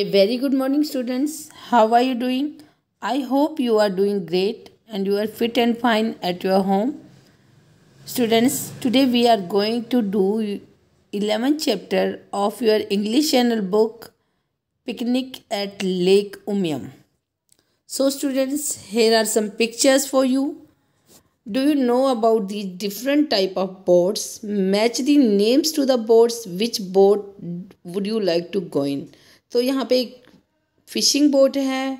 A very good morning, students. How are you doing? I hope you are doing great and you are fit and fine at your home. Students, today we are going to do 11th chapter of your English channel book Picnic at Lake Umiam. So students, here are some pictures for you. Do you know about the different type of boats? Match the names to the boats. Which boat would you like to go in? तो यहाँ पे एक fishing boat है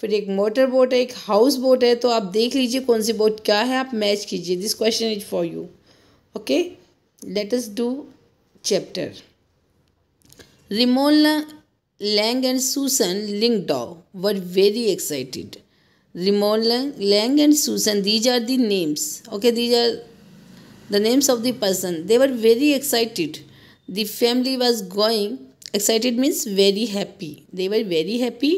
फिर एक motor boat है एक house boat है तो आप देख लीजिए कौन सी बोट क्या है आप मैच कीजिए this question is for you okay let us do chapter Rimolang and Susan डॉ were very excited Rimolang and Susan these are the names okay these are the names of the person they were very excited the family was going excited means very happy they were very happy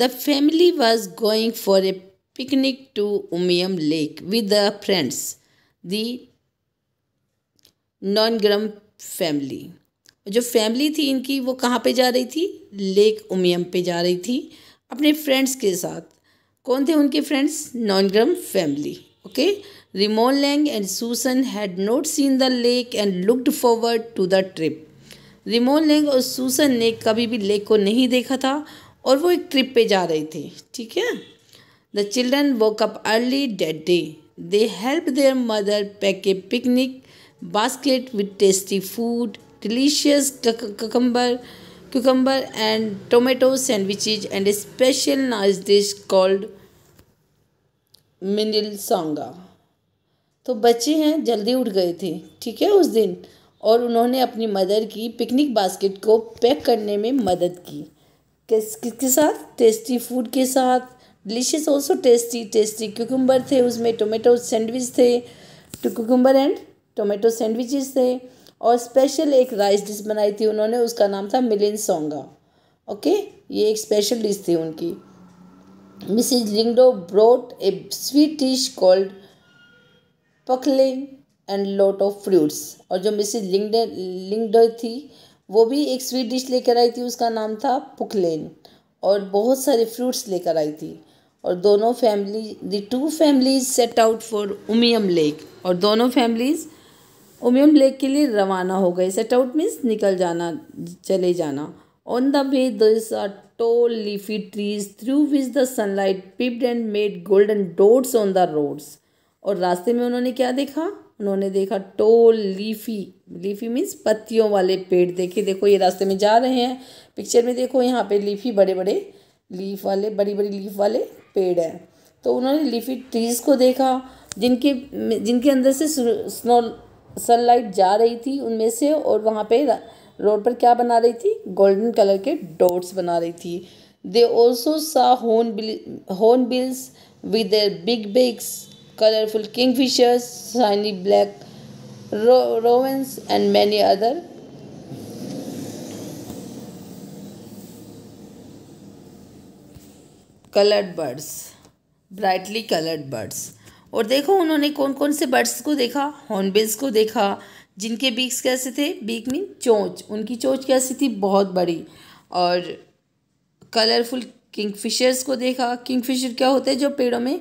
the family was going for a picnic to umiam lake with the friends the Nongrum family जो family थी इनकी वो कहाँ पे जा रही थी lake Umiam पे जा रही थी अपने फ्रेंड्स के साथ कौन थे उनके friends Nongrum family okay Rimolang and Susan had not seen the lake and looked forward to the trip Rimolang और सूसन ने कभी भी लेक को नहीं देखा था और वो एक ट्रिप पे जा रहे थे ठीक है the children woke up early that day they help their mother pack a picnic basket with tasty food delicious cucumber cucumber and tomato sandwiches and a special nice dish called minil songa तो बच्चे हैं जल्दी उठ गए थे ठीक है उस दिन और उन्होंने अपनी मदर की पिकनिक बास्केट को पैक करने में मदद की किस किसके साथ टेस्टी फूड के साथ delicious also tasty tasty cucumber थे उसमें टोमेटो सैंडविच थे क्यूकम्बर एंड टोमेटो सैंडविचेस थे और स्पेशल एक राइस डिश बनाई थी उन्होंने उसका नाम था मिलिन सोंगा ओके ये एक स्पेशल डिश थी उनकी Mrs Lyngdoh brought a sweet dish called pukhlein and lot of fruits और जो मिसिज लिंगड लिंगडर थी वो भी एक स्वीट डिश लेकर आई थी उसका नाम था पुकलेन और बहुत सारे फ्रूट्स लेकर आई थी और दोनों family the two families set out for Umiam lake और दोनों फैमिलीज़ उमियम लेक के लिए रवाना हो गए सेट आउट मीन्स निकल जाना चले जाना on the way this are tall leafy trees through which the sunlight peeped and made golden dots on the roads और रास्ते में उन्होंने क्या देखा उन्होंने देखा टोल लीफी लीफी मीन्स पत्तियों वाले पेड़ देखे देखो ये रास्ते में जा रहे हैं पिक्चर में देखो यहाँ पे लीफी बड़े बड़े लीफ वाले बड़ी बड़ी लीफ वाले पेड़ हैं तो उन्होंने लीफी ट्रीज़ को देखा जिनके जिनके अंदर से स्नो सनलाइट जा रही थी उनमें से और वहाँ पे रोड पर क्या बना रही थी गोल्डन कलर के डॉट्स बना रही थी दे ऑल्सो सा hornbill hornbills with big beaks colorful kingfishers, shiny black ro- rovens, and many other. Coloured birds brightly coloured birds और देखो उन्होंने कौन कौन से बर्ड्स को देखा हॉर्नबिल्स को देखा जिनके बीक्स कैसे थे बीक मीन चोंच उनकी चोंच कैसी थी बहुत बड़ी और कलरफुल किंगफिशर्स को देखा किंगफिशर क्या होते हैं जो पेड़ों में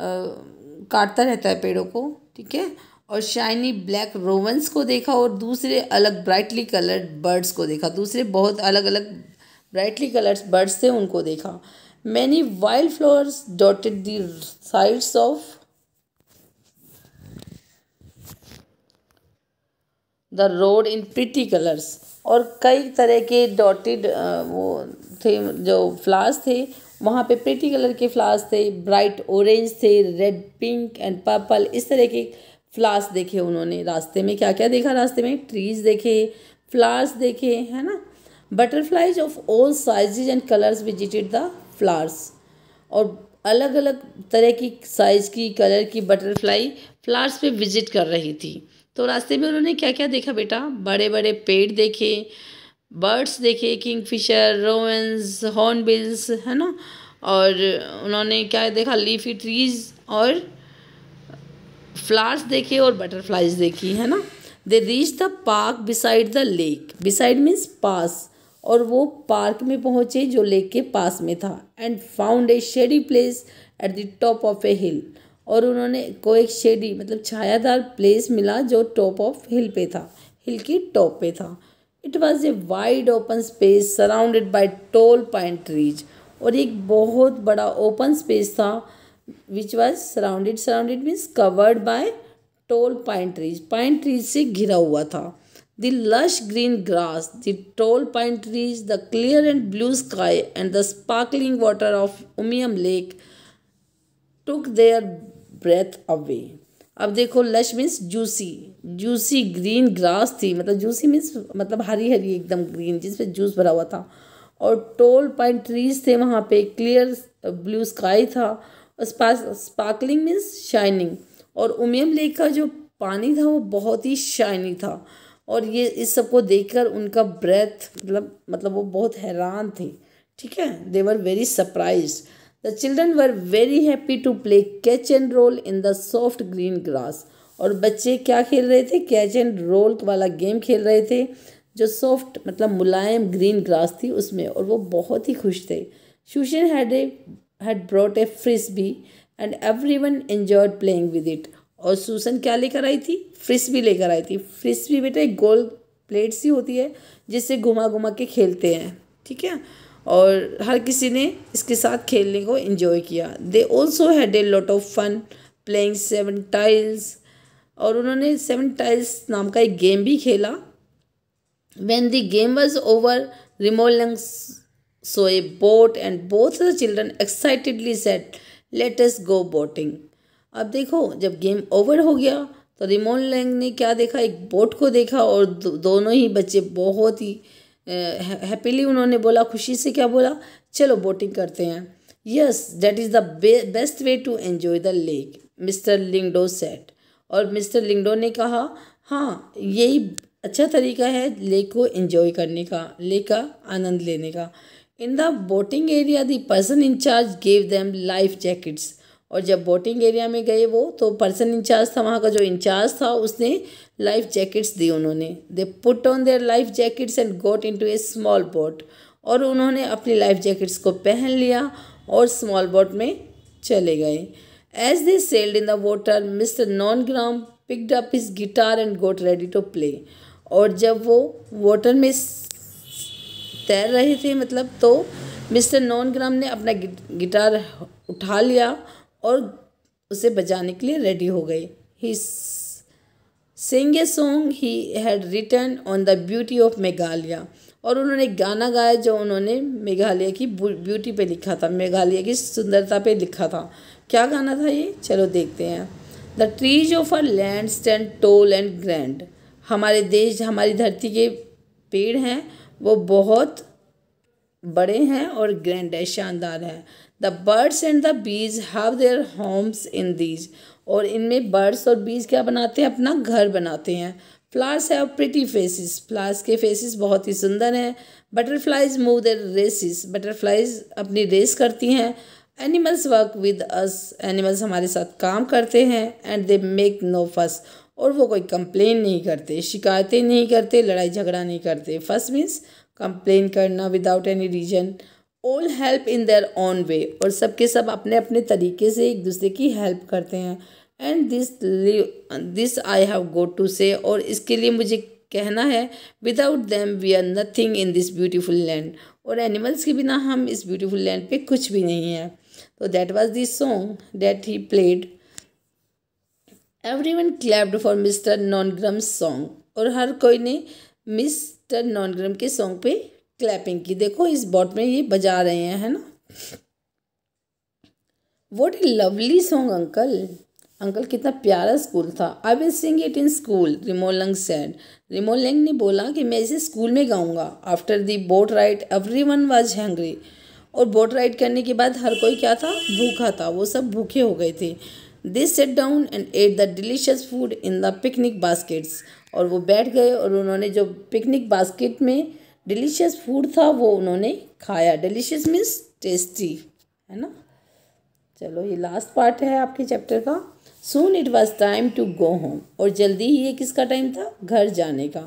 काटता रहता है पेड़ों को ठीक है और शाइनी ब्लैक रोवंस को देखा और दूसरे अलग ब्राइटली कलर्ड बर्ड्स को देखा दूसरे बहुत अलग अलग ब्राइटली कलर्स बर्ड्स थे उनको देखा many wild flowers dotted the sides of the road in pretty colours और कई तरह के डॉटेड वो थे जो फ्लावर्स थे वहाँ पे पेटी कलर के फ्लावर्स थे ब्राइट ऑरेंज थे रेड पिंक एंड पर्पल इस तरह के फ्लावर्स देखे उन्होंने रास्ते में क्या क्या देखा रास्ते में ट्रीज देखे फ्लावर्स देखे है ना butterflies of all size and colours visited the flowers और अलग अलग तरह की साइज़ की कलर की बटरफ्लाई फ्लावर्स पे विजिट कर रही थी तो रास्ते में उन्होंने क्या क्या देखा बेटा बड़े बड़े पेड़ देखे बर्ड्स देखे किंगफिशर रोवेंस हॉर्नबिल्स है ना और उन्होंने क्या देखा लीफी ट्रीज और फ्लावर्स देखे और बटरफ्लाइज देखी है ना they reach the park beside the lake beside means पास और वो पार्क में पहुँचे जो लेक के पास में था and found a shady place at the top of a hill और उन्होंने को एक शेडी मतलब छायादार प्लेस मिला जो टॉप ऑफ हिल पे था हिल की टॉप पे था it was a wide open space surrounded by tall pine trees और एक बहुत बड़ा ओपन स्पेस था which was surrounded surrounded means covered by tall pine trees pine trees से घिरा हुआ था the lush green grass, the tall pine trees, the clear and blue sky, and the sparkling water of Umiam Lake took their breath away. अब देखो lush means juicy juicy green grass थी मतलब juicy means मतलब हरी हरी एकदम green जिस पे juice भरा हुआ था और टोल पाइन ट्रीज थे वहाँ पे क्लियर ब्लू स्काई था और स्पार्कलिंग मीन्स शाइनिंग और उमियम लेक का जो पानी था वो बहुत ही शाइनी था और ये इस सब को देख उनका ब्रेथ मतलब मतलब वो बहुत हैरान थे ठीक है they were very surprise the children were very happy to play catch and roll in the soft green grass और बच्चे क्या खेल रहे थे कैच एंड रोल वाला गेम खेल रहे थे जो सॉफ्ट मतलब मुलायम ग्रीन ग्रास थी उसमें और वो बहुत ही खुश थे Susan had a had brought a भी and everyone enjoyed playing with it और सूसन क्या लेकर आई थी भी लेकर आई थी भी बेटा एक गोल प्लेट सी होती है जिससे घुमा घुमा के खेलते हैं ठीक है और हर किसी ने इसके साथ खेलने को इंजॉय किया they also had a lot of fun playing seven tiles और उन्होंने सेवन टाइल्स नाम का एक गेम भी खेला when the game was over Rimolang saw a boat and both the children excitedly said let's go boating अब देखो जब गेम ओवर हो गया तो रिमोन लैंग ने क्या देखा एक बोट को देखा और दो, दोनों ही बच्चे बहुत ही हैप्पीली उन्होंने बोला खुशी से क्या बोला चलो बोटिंग करते हैं yes that is the best way to enjoy the lake Mr Lyngdoh said और मिस्टर लिंगडो ने कहा हाँ यही अच्छा तरीका है लेक को इन्जॉय करने का लेक का आनंद लेने का in the boating area the person in-charge gave them life jackets और जब बोटिंग एरिया में गए वो तो पर्सन इंचार्ज था वहाँ का जो इंचार्ज था उसने लाइफ जैकेट्स दी उन्होंने they put on their life jackets and got into a small boat और उन्होंने अपनी लाइफ जैकेट्स को पहन लिया और स्मॉल बोट में चले गए as they sailed in the water Mr Nongrum picked up his guitar and got ready to play और जब वो वाटर में तैर रहे थे मतलब तो मिस्टर नॉन ग्राम ने अपना गिटार उठा लिया और उसे बजाने के लिए रेडी हो गए he sing a song he had return on the beauty of Meghalaya और उन्होंने एक गाना गाया जो उन्होंने मेघालय की ब्यूटी पे लिखा था मेघालय की सुंदरता पे लिखा था क्या गाना था ये चलो देखते हैं the trees of our land stand tall and grand हमारे देश हमारी धरती के पेड़ हैं वो बहुत बड़े हैं और ग्रैंड है शानदार है the birds and the bees have their homes in these और इनमें बर्ड्स और बीज क्या बनाते हैं अपना घर बनाते हैं flowers have pretty faces flowers के फेसिस बहुत ही सुंदर हैं butterflies move their races butterflies अपनी रेस करती हैं animals work with us animals हमारे साथ काम करते हैं एंड दे मेक नो फस और वो कोई कंप्लेन नहीं करते शिकायतें नहीं करते लड़ाई झगड़ा नहीं करते फस मीन्स कंप्लेन करना without any reason all help in their own way और सबके सब अपने अपने तरीके से एक दूसरे की हेल्प करते हैं and this this I have go to say और इसके लिए मुझे कहना है without them we are nothing in this beautiful land और एनिमल्स के बिना हम इस ब्यूटीफुल लैंड पे कुछ भी नहीं है तो that was this song that he played everyone clapped for Mr Nongrum song और हर कोई ने मिस्टर नॉनग्रम के सॉन्ग पे क्लैपिंग की देखो इस बॉट में ये बजा रहे हैं है ना what a lovely song uncle uncle कितना प्यारा स्कूल था I will sing it in school Rimolang said Rimolang ने बोला कि मैं इसे स्कूल में गाऊंगा after the boat ride everyone was hungry और बोट राइड करने के बाद हर कोई क्या था भूखा था वो सब भूखे हो गए थे this sat down and ate the delicious food in the picnic baskets और वो बैठ गए और उन्होंने जो पिकनिक बास्केट में डिलीशियस फूड था वो उन्होंने खाया डिलीशियस मीन्स टेस्टी है ना चलो ये लास्ट पार्ट है आपके चैप्टर का soon it was time to go home और जल्दी ही ये किसका टाइम था घर जाने का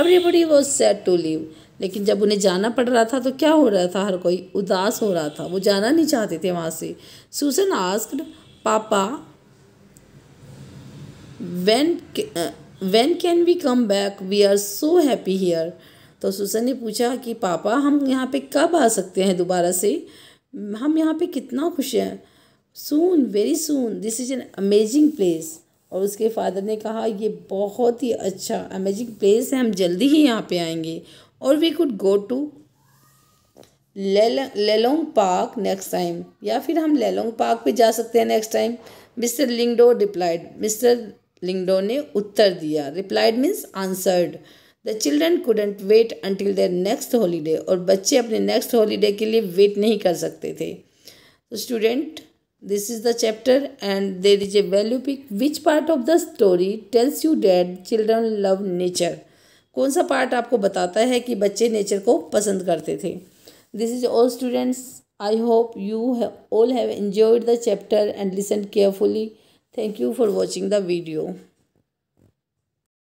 everybody was set to leave लेकिन जब उन्हें जाना पड़ रहा था तो क्या हो रहा था हर कोई उदास हो रहा था वो जाना नहीं चाहते थे वहाँ से Susan asked papa when when can we come back we are so happy here तो सुसन ने पूछा कि पापा हम यहाँ पे कब आ सकते हैं दोबारा से हम यहाँ पे कितना खुश हैं soon very soon this is an amazing place और उसके फादर ने कहा ये बहुत ही अच्छा अमेजिंग प्लेस है हम जल्दी ही यहाँ पे आएंगे और we could go to Lelong park next time या फिर हम लेलोंग पार्क पे जा सकते हैं next time Mr Lyngdoh replied Mr Lyngdoh ने उत्तर दिया replied means answered the children couldn't wait until their next holiday और बच्चे अपने नेक्स्ट हॉलीडे के लिए वेट नहीं कर सकते थे तो student this is the chapter and there is a value pick which part of the story tells you that children love nature कौन सा पार्ट आपको बताता है कि बच्चे नेचर को पसंद करते थे this is all students I hope you all have enjoyed the chapter and listen carefully thank you for watching the video